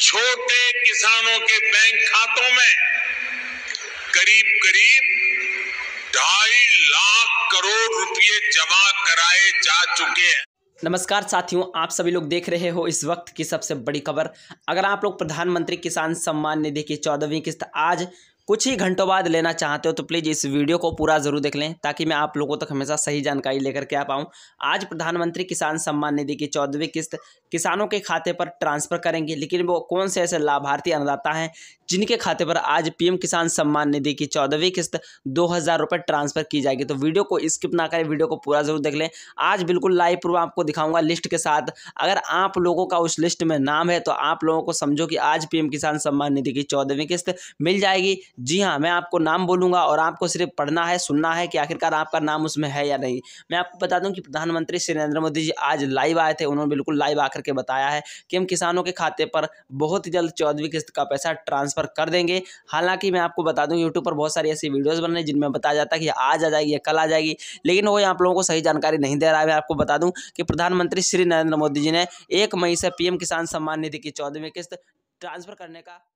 छोटे किसानों के बैंक खातों में करीब करीब ढाई लाख करोड़ रुपए जमा कराए जा चुके हैं नमस्कार साथियों आप सभी लोग देख रहे हो इस वक्त की सबसे बड़ी खबर अगर आप लोग प्रधानमंत्री किसान सम्मान निधि की चौदहवीं किस्त आज कुछ ही घंटों बाद लेना चाहते हो तो प्लीज़ इस वीडियो को पूरा ज़रूर देख लें ताकि मैं आप लोगों तक हमेशा सही जानकारी लेकर के आ पाऊँ आज प्रधानमंत्री किसान सम्मान निधि की चौदहवीं किस्त किसानों के खाते पर ट्रांसफ़र करेंगे लेकिन वो कौन से ऐसे लाभार्थी अन्नदाता हैं जिनके खाते पर आज पीएम किसान सम्मान निधि की चौदहवीं किस्त दो हज़ार रुपये ट्रांसफ़र की जाएगी तो वीडियो को स्किप ना करें वीडियो को पूरा ज़रूर देख लें आज बिल्कुल लाइव प्रूफ आपको दिखाऊंगा लिस्ट के साथ अगर आप लोगों का उस लिस्ट में नाम है तो आप लोगों को समझो कि आज पीएम किसान सम्मान निधि की चौदहवीं किस्त मिल जाएगी जी हाँ मैं आपको नाम बोलूँगा और आपको सिर्फ पढ़ना है सुनना है कि आखिरकार आपका नाम उसमें है या नहीं मैं आपको बता दूँ कि प्रधानमंत्री श्री नरेंद्र मोदी जी आज लाइव आए थे उन्होंने बिल्कुल लाइव आकर के बताया है कि हम किसानों के खाते पर बहुत ही जल्द चौदहवीं किस्त का पैसा ट्रांसफ़र कर देंगे हालांकि मैं आपको बता दूँ यूट्यूब पर बहुत सारी ऐसी वीडियोज़ बन हैं जिनमें बताया जाता है कि आज आ जाएगी या कल आ जाएगी लेकिन वो आप लोगों को सही जानकारी नहीं दे रहा है मैं आपको बता दूँ कि प्रधानमंत्री श्री नरेंद्र मोदी जी ने एक मई से पीएम किसान सम्मान निधि की चौदहवीं किस्त ट्रांसफ़र करने का